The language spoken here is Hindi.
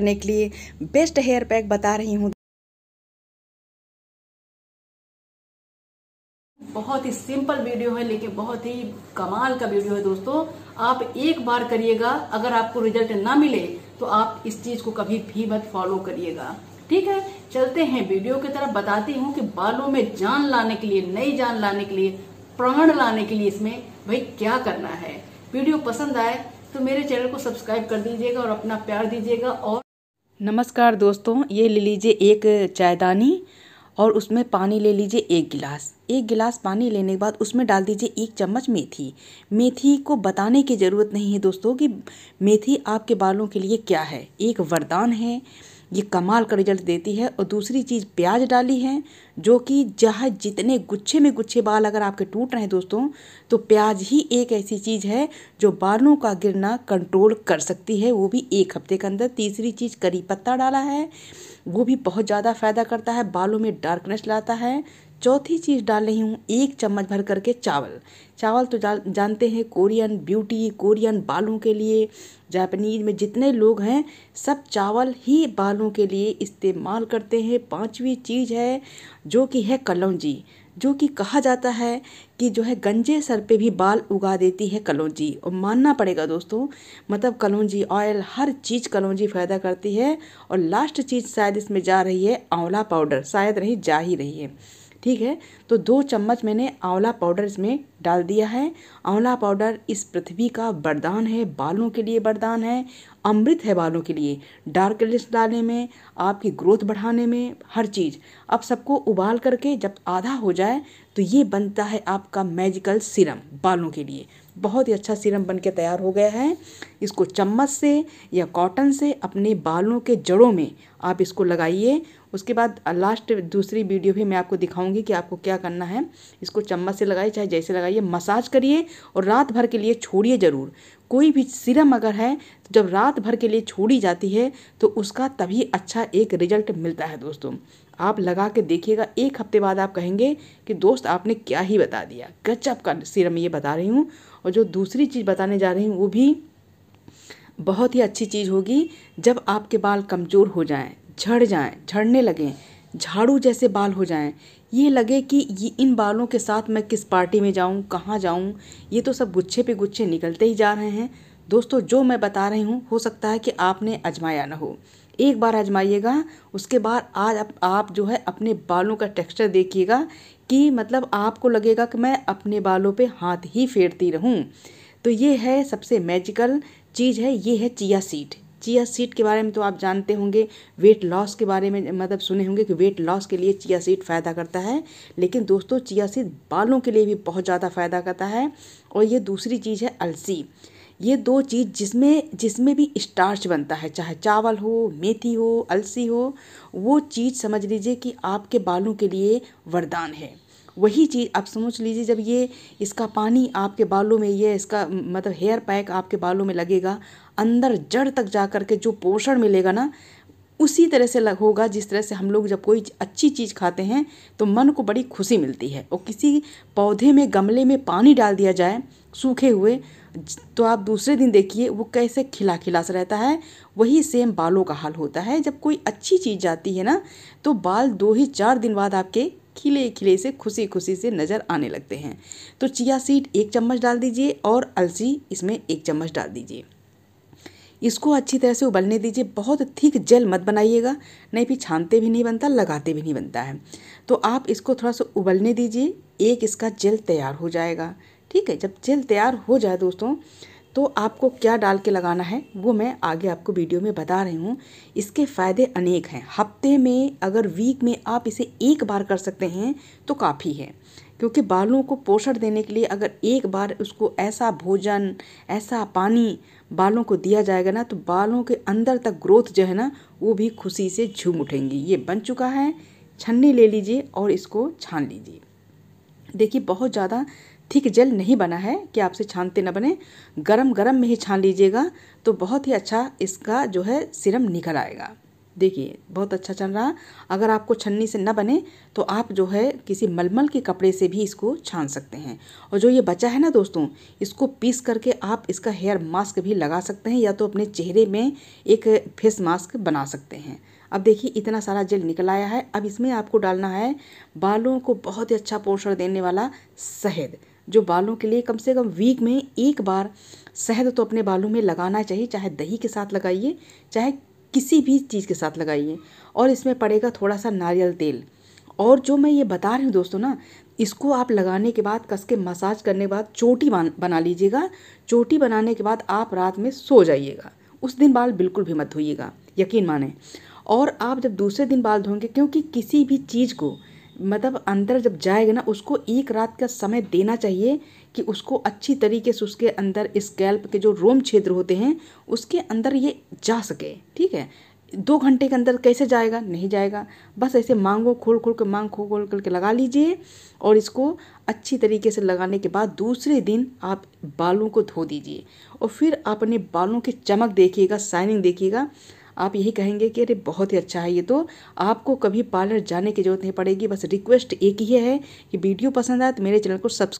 करने के लिए बेस्ट हेयर पैक बता रही हूँ बहुत ही सिंपल वीडियो है लेकिन बहुत ही कमाल का वीडियो है दोस्तों आप एक बार करिएगा अगर आपको रिजल्ट ना मिले तो आप इस चीज को कभी भी मत फॉलो करिएगा ठीक है चलते हैं वीडियो की तरफ बताती हूँ कि बालों में जान लाने के लिए नई जान लाने के लिए प्राण लाने के लिए इसमें भाई क्या करना है वीडियो पसंद आए तो मेरे चैनल को सब्सक्राइब कर दीजिएगा और अपना प्यार दीजिएगा और नमस्कार दोस्तों ये ले लीजिए एक चायदानी और उसमें पानी ले लीजिए एक गिलास एक गिलास पानी लेने के बाद उसमें डाल दीजिए एक चम्मच मेथी मेथी को बताने की ज़रूरत नहीं है दोस्तों कि मेथी आपके बालों के लिए क्या है एक वरदान है ये कमाल का रिजल्ट देती है और दूसरी चीज़ प्याज डाली है जो कि जहाँ जितने गुच्छे में गुच्छे बाल अगर आपके टूट रहे हैं दोस्तों तो प्याज ही एक ऐसी चीज़ है जो बालों का गिरना कंट्रोल कर सकती है वो भी एक हफ्ते के अंदर तीसरी चीज़ करी पत्ता डाला है वो भी बहुत ज़्यादा फ़ायदा करता है बालों में डार्कनेस लाता है चौथी चीज़ डाल रही हूँ एक चम्मच भर करके चावल चावल तो जा, जानते हैं कोरियन ब्यूटी कोरियन बालों के लिए जापानीज में जितने लोग हैं सब चावल ही बालों के लिए इस्तेमाल करते हैं पांचवी चीज़ है जो कि है कलौजी जो कि कहा जाता है कि जो है गंजे सर पे भी बाल उगा देती है कलौजी और मानना पड़ेगा दोस्तों मतलब कलौजी ऑयल हर चीज़ कलौजी फ़ायदा करती है और लास्ट चीज़ शायद इसमें जा रही है आंवला पाउडर शायद नहीं जा ही रही है ठीक है तो दो चम्मच मैंने आंवला पाउडर इसमें डाल दिया है आंवला पाउडर इस पृथ्वी का वरदान है बालों के लिए वरदान है अमृत है बालों के लिए डार्क लिस्ट डालने में आपकी ग्रोथ बढ़ाने में हर चीज़ अब सबको उबाल करके जब आधा हो जाए तो ये बनता है आपका मैजिकल सीरम बालों के लिए बहुत ही अच्छा सीरम बन के तैयार हो गया है इसको चम्मच से या कॉटन से अपने बालों के जड़ों में आप इसको लगाइए उसके बाद लास्ट दूसरी वीडियो भी मैं आपको दिखाऊंगी कि आपको क्या करना है इसको चम्मच से लगाइए चाहे जैसे लगाइए मसाज करिए और रात भर के लिए छोड़िए ज़रूर कोई भी सीरम अगर है जब रात भर के लिए छोड़ी जाती है तो उसका तभी अच्छा एक रिजल्ट मिलता है दोस्तों आप लगा के देखिएगा एक हफ्ते बाद आप कहेंगे कि दोस्त आपने क्या ही बता दिया गचअप का सीरम ये बता रही हूँ और जो दूसरी चीज़ बताने जा रही हूँ वो भी बहुत ही अच्छी चीज़ होगी जब आपके बाल कमज़ोर हो जाएं झड़ जाएं झड़ने लगें झाड़ू जैसे बाल हो जाएं ये लगे कि ये इन बालों के साथ मैं किस पार्टी में जाऊं कहाँ जाऊं ये तो सब गुच्छे पे गुच्छे निकलते ही जा रहे हैं दोस्तों जो मैं बता रही हूँ हो सकता है कि आपने अजमाया ना हो एक बार आजमाइएगा उसके बाद आज आप, आप जो है अपने बालों का टेक्सचर देखिएगा कि मतलब आपको लगेगा कि मैं अपने बालों पे हाथ ही फेरती रहूँ तो ये है सबसे मैजिकल चीज़ है ये है चिया सीड चिया सीड के बारे में तो आप जानते होंगे वेट लॉस के बारे में मतलब सुने होंगे कि वेट लॉस के लिए चिया सीड फ़ायदा करता है लेकिन दोस्तों चिया सीड बालों के लिए भी बहुत ज़्यादा फ़ायदा करता है और ये दूसरी चीज़ है अलसी ये दो चीज़ जिसमें जिसमें भी स्टार्च बनता है चाहे चावल हो मेथी हो अलसी हो वो चीज़ समझ लीजिए कि आपके बालों के लिए वरदान है वही चीज़ आप समझ लीजिए जब ये इसका पानी आपके बालों में ये इसका मतलब हेयर पैक आपके बालों में लगेगा अंदर जड़ तक जा कर के जो पोषण मिलेगा ना उसी तरह से लग होगा जिस तरह से हम लोग जब कोई अच्छी चीज़ खाते हैं तो मन को बड़ी खुशी मिलती है और किसी पौधे में गमले में पानी डाल दिया जाए सूखे हुए तो आप दूसरे दिन देखिए वो कैसे खिला खिला सा रहता है वही सेम बालों का हाल होता है जब कोई अच्छी चीज़ जाती है ना तो बाल दो ही चार दिन बाद आपके खिले खिले से खुशी खुशी से नज़र आने लगते हैं तो चिया सीड एक चम्मच डाल दीजिए और अलसी इसमें एक चम्मच डाल दीजिए इसको अच्छी तरह से उबलने दीजिए बहुत थीक जेल मत बनाइएगा नहीं फिर छानते भी नहीं बनता लगाते भी नहीं बनता है तो आप इसको थोड़ा सा उबलने दीजिए एक इसका जेल तैयार हो जाएगा ठीक है जब जेल तैयार हो जाए दोस्तों तो आपको क्या डाल के लगाना है वो मैं आगे आपको वीडियो में बता रही हूँ इसके फ़ायदे अनेक हैं हफ्ते में अगर वीक में आप इसे एक बार कर सकते हैं तो काफ़ी है क्योंकि बालों को पोषण देने के लिए अगर एक बार उसको ऐसा भोजन ऐसा पानी बालों को दिया जाएगा ना तो बालों के अंदर तक ग्रोथ जो है ना वो भी खुशी से झूम उठेंगी ये बन चुका है छन्नी ले लीजिए और इसको छान लीजिए देखिए बहुत ज़्यादा थिक जेल नहीं बना है कि आपसे छानते ना बने गरम गरम में ही छान लीजिएगा तो बहुत ही अच्छा इसका जो है सिरम निकल आएगा देखिए बहुत अच्छा चल रहा अगर आपको छन्नी से ना बने तो आप जो है किसी मलमल के कपड़े से भी इसको छान सकते हैं और जो ये बचा है ना दोस्तों इसको पीस करके आप इसका हेयर मास्क भी लगा सकते हैं या तो अपने चेहरे में एक फेस मास्क बना सकते हैं अब देखिए इतना सारा जेल निकल आया है अब इसमें आपको डालना है बालों को बहुत ही अच्छा पोषण देने वाला शहद जो बालों के लिए कम से कम वीक में एक बार शहद तो अपने बालों में लगाना चाहिए चाहे दही के साथ लगाइए चाहे किसी भी चीज़ के साथ लगाइए और इसमें पड़ेगा थोड़ा सा नारियल तेल और जो मैं ये बता रही हूँ दोस्तों ना इसको आप लगाने के बाद कस के मसाज करने के बाद चोटी बना लीजिएगा चोटी बनाने के बाद आप रात में सो जाइएगा उस दिन बाल बिल्कुल भी मत धोइएगा यकीन माने और आप जब दूसरे दिन बाल धोएंगे क्योंकि किसी भी चीज़ को मतलब अंदर जब जाएगा ना उसको एक रात का समय देना चाहिए कि उसको अच्छी तरीके से उसके अंदर स्कैल्प के जो रोम क्षेत्र होते हैं उसके अंदर ये जा सके ठीक है दो घंटे के अंदर कैसे जाएगा नहीं जाएगा बस ऐसे मांगो खोल खोल के मांग खोल खोल करके लगा लीजिए और इसको अच्छी तरीके से लगाने के बाद दूसरे दिन आप बालों को धो दीजिए और फिर आप अपने बालों की चमक देखिएगा शाइनिंग देखिएगा आप यही कहेंगे कि अरे बहुत ही अच्छा है ये तो आपको कभी पार्लर जाने की ज़रूरत नहीं पड़ेगी बस रिक्वेस्ट एक ही है कि वीडियो पसंद आए तो मेरे चैनल को सब्सक्राइब